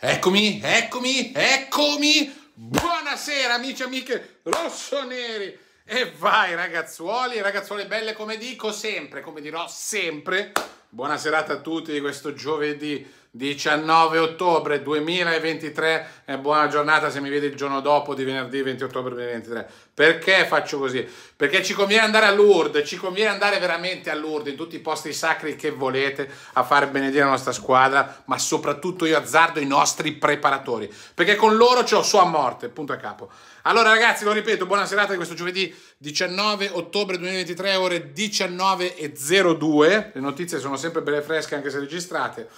Eccomi, eccomi, eccomi! Buonasera amici e amiche rossoneri! E vai ragazzuoli ragazzuole belle come dico sempre, come dirò sempre. Buona serata a tutti di questo giovedì 19 ottobre 2023 e eh, buona giornata se mi vedi il giorno dopo di venerdì 20 ottobre 2023 perché faccio così? perché ci conviene andare a Lourdes ci conviene andare veramente a Lourdes in tutti i posti sacri che volete a far benedire la nostra squadra ma soprattutto io azzardo i nostri preparatori perché con loro ho so a morte punto a capo allora ragazzi lo ripeto buona serata di questo giovedì 19 ottobre 2023 ore 19.02 le notizie sono sempre belle fresche anche se registrate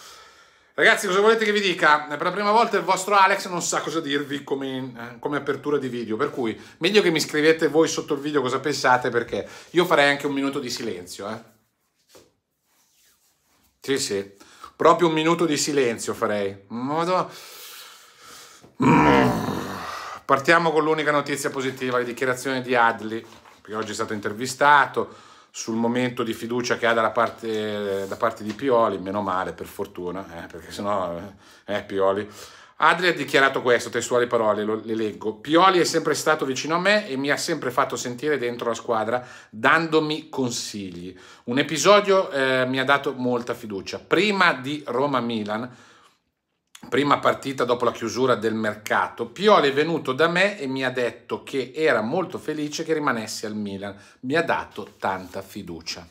Ragazzi, cosa volete che vi dica? Per la prima volta il vostro Alex non sa cosa dirvi come, eh, come, apertura di video, per cui meglio che mi scrivete voi sotto il video cosa pensate, perché io farei anche un minuto di silenzio, eh. Sì, sì, proprio un minuto di silenzio farei. Modo... Partiamo con l'unica notizia positiva, la dichiarazione di Adli, che oggi è stato intervistato sul momento di fiducia che ha dalla parte, da parte di Pioli, meno male per fortuna, eh, perché sennò eh, eh Pioli. Adri ha dichiarato questo, testuali parole, lo, le leggo. Pioli è sempre stato vicino a me e mi ha sempre fatto sentire dentro la squadra, dandomi consigli. Un episodio eh, mi ha dato molta fiducia. Prima di Roma-Milan, prima partita dopo la chiusura del mercato, Pioli è venuto da me e mi ha detto che era molto felice che rimanessi al Milan, mi ha dato tanta fiducia.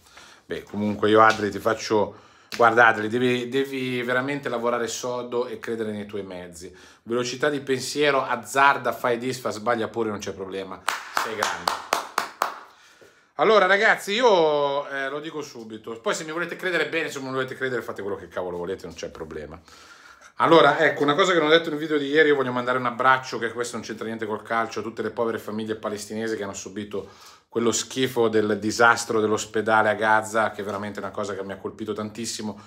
Beh, comunque io Adri ti faccio... Guarda Adri, devi, devi, veramente lavorare sodo e credere nei tuoi mezzi. Velocità di pensiero, azzarda, fai disfa, sbaglia pure, non c'è problema. Sei grande. Allora ragazzi, io eh, lo dico subito. Poi se mi volete credere bene, se non volete credere fate quello che cavolo volete, non c'è problema. Allora, ecco, una cosa che non ho detto nel video di ieri, io voglio mandare un abbraccio, che questo non c'entra niente col calcio, a tutte le povere famiglie palestinesi che hanno subito quello schifo del disastro dell'ospedale a Gaza, che è veramente una cosa che mi ha colpito tantissimo.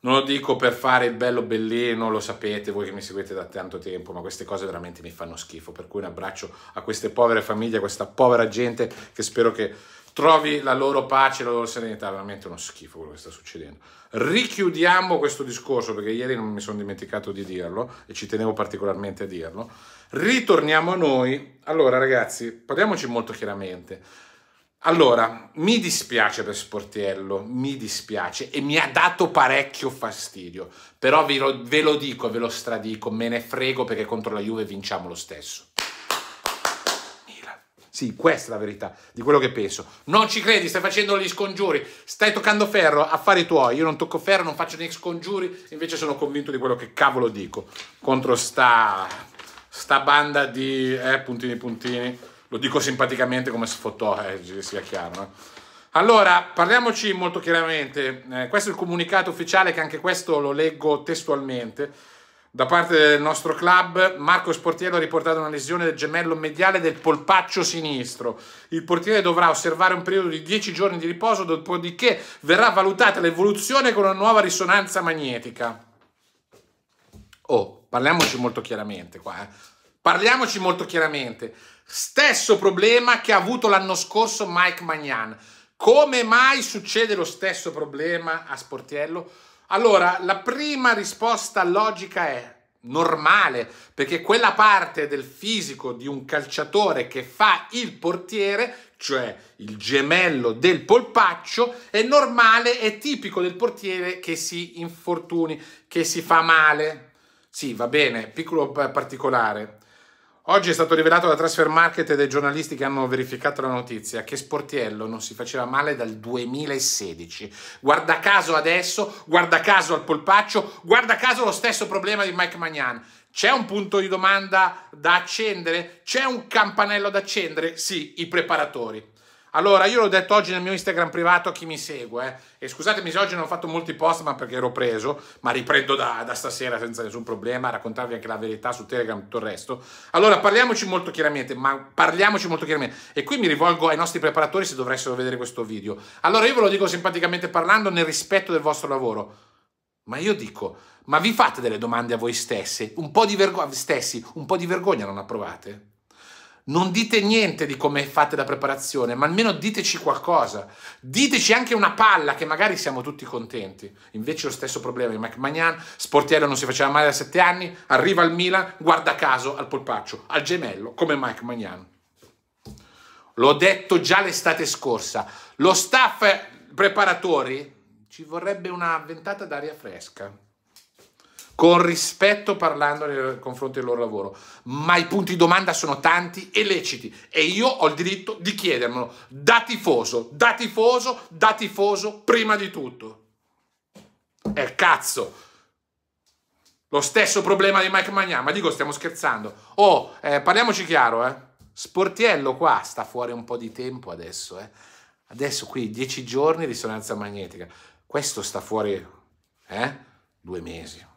Non lo dico per fare il bello bellino, lo sapete voi che mi seguite da tanto tempo, ma queste cose veramente mi fanno schifo, per cui un abbraccio a queste povere famiglie, a questa povera gente che spero che trovi la loro pace, la loro serenità, veramente uno schifo quello che sta succedendo. Richiudiamo questo discorso perché ieri non mi sono dimenticato di dirlo e ci tenevo particolarmente a dirlo. Ritorniamo a noi. Allora ragazzi, parliamoci molto chiaramente. Allora, mi dispiace per Sportiello, mi dispiace e mi ha dato parecchio fastidio, però ve lo, ve lo dico, ve lo stradico, me ne frego perché contro la Juve vinciamo lo stesso sì, questa è la verità di quello che penso. Non ci credi, stai facendo gli scongiuri, stai toccando ferro, affari tuoi. Io non tocco ferro, non faccio né scongiuri, invece sono convinto di quello che cavolo dico. Contro sta, sta banda di eh, puntini puntini. Lo dico simpaticamente come sfotò, eh, sia chiaro. Eh. Allora, parliamoci molto chiaramente. Eh, questo è il comunicato ufficiale che anche questo lo leggo testualmente da parte del nostro club, Marco Sportiello ha riportato una lesione del gemello mediale del polpaccio sinistro. Il portiere dovrà osservare un periodo di 10 giorni di riposo, dopodiché verrà valutata l'evoluzione con una nuova risonanza magnetica. Oh, parliamoci molto chiaramente qua, eh. Parliamoci molto chiaramente. Stesso problema che ha avuto l'anno scorso Mike Magnan. Come mai succede lo stesso problema a Sportiello? Allora, la prima risposta logica è normale, perché quella parte del fisico di un calciatore che fa il portiere, cioè il gemello del polpaccio, è normale, è tipico del portiere che si infortuni, che si fa male. Sì, va bene, piccolo particolare. Oggi è stato rivelato da Transfer Market e dai giornalisti che hanno verificato la notizia che Sportiello non si faceva male dal 2016. Guarda caso adesso, guarda caso al polpaccio, guarda caso lo stesso problema di Mike Magnan. C'è un punto di domanda da accendere? C'è un campanello da accendere? Sì, i preparatori. Allora, io l'ho detto oggi nel mio Instagram privato a chi mi segue, eh, e scusatemi se oggi non ho fatto molti post, ma perché ero preso, ma riprendo da, da stasera senza nessun problema, a raccontarvi anche la verità su Telegram e tutto il resto. Allora, parliamoci molto chiaramente, ma parliamoci molto chiaramente, e qui mi rivolgo ai nostri preparatori se dovessero vedere questo video. Allora, io ve lo dico simpaticamente parlando nel rispetto del vostro lavoro. Ma io dico, ma vi fate delle domande a voi stessi? Un po' di, vergo- stessi, un po' di vergogna non approvate? Non dite niente di come fate la preparazione, ma almeno diteci qualcosa. Diteci anche una palla che magari siamo tutti contenti. Invece lo stesso problema di Mike Magnan, sportiero non si faceva male da sette anni, arriva al Milan, guarda caso al polpaccio, al gemello, come Mike Magnan. L'ho detto già l'estate scorsa, lo staff preparatori ci vorrebbe una ventata d'aria fresca con rispetto parlando nei confronti del loro lavoro, ma i punti di domanda sono tanti e leciti e io ho il diritto di chiedermelo da tifoso, da tifoso, da tifoso prima di tutto. E eh, cazzo! Lo stesso problema di Mike Magnan, ma dico stiamo scherzando. Oh, eh, parliamoci chiaro, eh. Sportiello qua sta fuori un po' di tempo adesso, eh. Adesso qui dieci giorni di risonanza magnetica. Questo sta fuori, eh? Due mesi.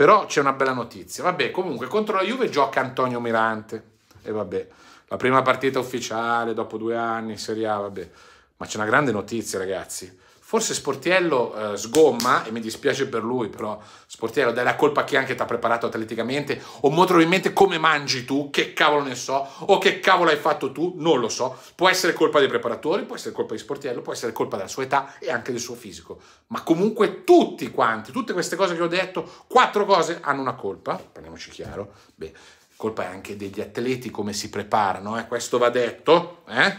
Però c'è una bella notizia. Vabbè, comunque contro la Juve gioca Antonio Mirante. E vabbè, la prima partita ufficiale dopo due anni in Serie A, vabbè. Ma c'è una grande notizia, ragazzi. Forse Sportiello eh, sgomma, e mi dispiace per lui, però Sportiello dai la colpa a chi anche ti ha preparato atleticamente, o molto probabilmente come mangi tu, che cavolo ne so, o che cavolo hai fatto tu, non lo so. Può essere colpa dei preparatori, può essere colpa di Sportiello, può essere colpa della sua età e anche del suo fisico. Ma comunque tutti quanti, tutte queste cose che ho detto, quattro cose hanno una colpa, parliamoci chiaro. Beh, colpa è anche degli atleti come si preparano, eh? questo va detto, eh?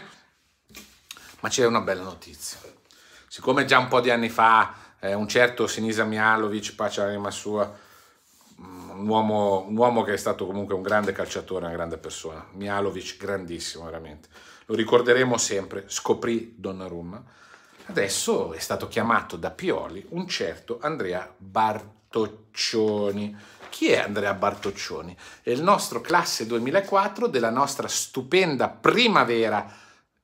ma c'è una bella notizia siccome già un po' di anni fa eh, un certo Sinisa Mialovic, pace all'anima sua, mm, un uomo, un uomo, che è stato comunque un grande calciatore, una grande persona, Mialovic grandissimo veramente, lo ricorderemo sempre, scoprì Donnarumma, adesso è stato chiamato da Pioli un certo Andrea Bartoccioni. Chi è Andrea Bartoccioni? È il nostro classe 2004 della nostra stupenda primavera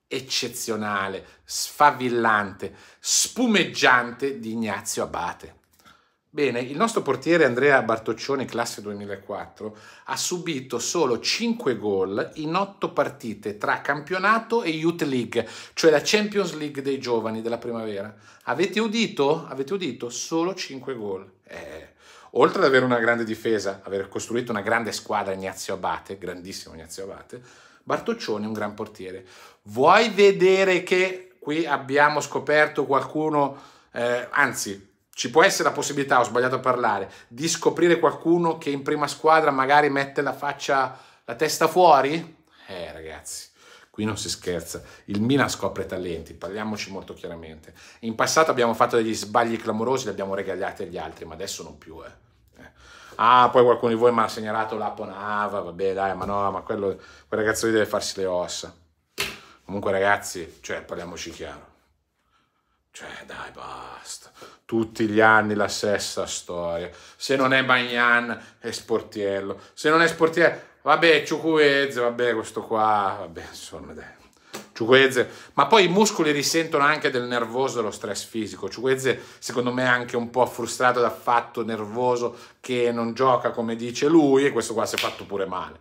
eccezionale, sfavillante, spumeggiante di Ignazio Abate. Bene, il nostro portiere Andrea Bartoccioni, classe 2004, ha subito solo 5 gol in 8 partite tra campionato e Youth League, cioè la Champions League dei giovani della primavera. Avete udito? Avete udito? Solo 5 gol. Eh, oltre ad avere una grande difesa, aver costruito una grande squadra Ignazio Abate, grandissimo Ignazio Abate, Bartoccioni è un gran portiere. Vuoi vedere che qui abbiamo scoperto qualcuno, eh, anzi, ci può essere la possibilità, ho sbagliato a parlare, di scoprire qualcuno che in prima squadra magari mette la faccia, la testa fuori? Eh ragazzi, qui non si scherza. Il Milan scopre talenti, parliamoci molto chiaramente. In passato abbiamo fatto degli sbagli clamorosi, li abbiamo regagliati agli altri, ma adesso non più. Eh. eh. Ah, poi qualcuno di voi mi ha segnalato la Ponava, vabbè dai, ma no, ma quello, quel ragazzo lì deve farsi le ossa. Comunque ragazzi, cioè, parliamoci chiaro. Cioè, dai, basta. Tutti gli anni la stessa storia. Se non è Bagnan, è Sportiello. Se non è Sportiello, vabbè, Ciucuezze, vabbè, questo qua, vabbè, insomma, dai. Ciuqueze, ma poi i muscoli risentono anche del nervoso e dello stress fisico. Ciuqueze, secondo me, è anche un po' frustrato da fatto nervoso che non gioca come dice lui, e questo qua si è fatto pure male.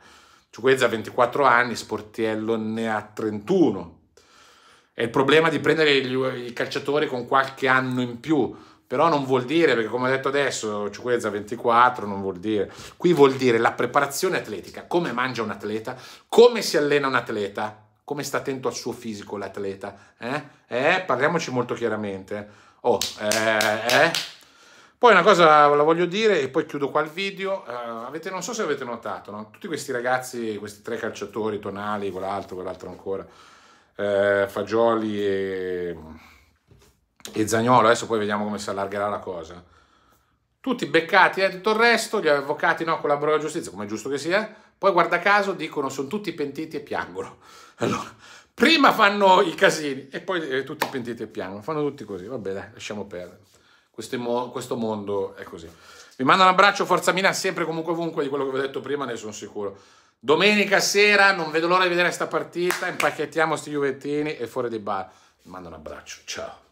Ciuqueze ha 24 anni, Sportiello ne ha 31. È il problema di prendere i calciatori con qualche anno in più, però non vuol dire, perché come ho detto adesso, Ciuquezza 24 non vuol dire. Qui vuol dire la preparazione atletica, come mangia un atleta, come si allena un atleta, come sta attento al suo fisico l'atleta. Eh? eh? Parliamoci molto chiaramente. Oh, eh, eh. Poi una cosa la voglio dire e poi chiudo qua il video. Uh, avete, non so se avete notato, no? tutti questi ragazzi, questi tre calciatori, Tonali, quell'altro, quell'altro ancora, eh, Fagioli e, e Zagnolo, adesso poi vediamo come si allargerà la cosa. Tutti beccati eh, tutto il resto, gli avvocati no, collaborano alla giustizia, come è giusto che sia. Poi guarda caso dicono sono tutti pentiti e piangono. Allora, prima fanno i casini e poi eh, tutti pentiti e piangono. Fanno tutti così. Vabbè, dai, lasciamo perdere. Questo, mo questo mondo è così. Vi mando un abbraccio, Forza Mina, sempre comunque ovunque di quello che vi ho detto prima, ne sono sicuro. Domenica sera, non vedo l'ora di vedere questa partita, impacchettiamo sti Juventini e fuori dei bar. Vi mando un abbraccio, ciao.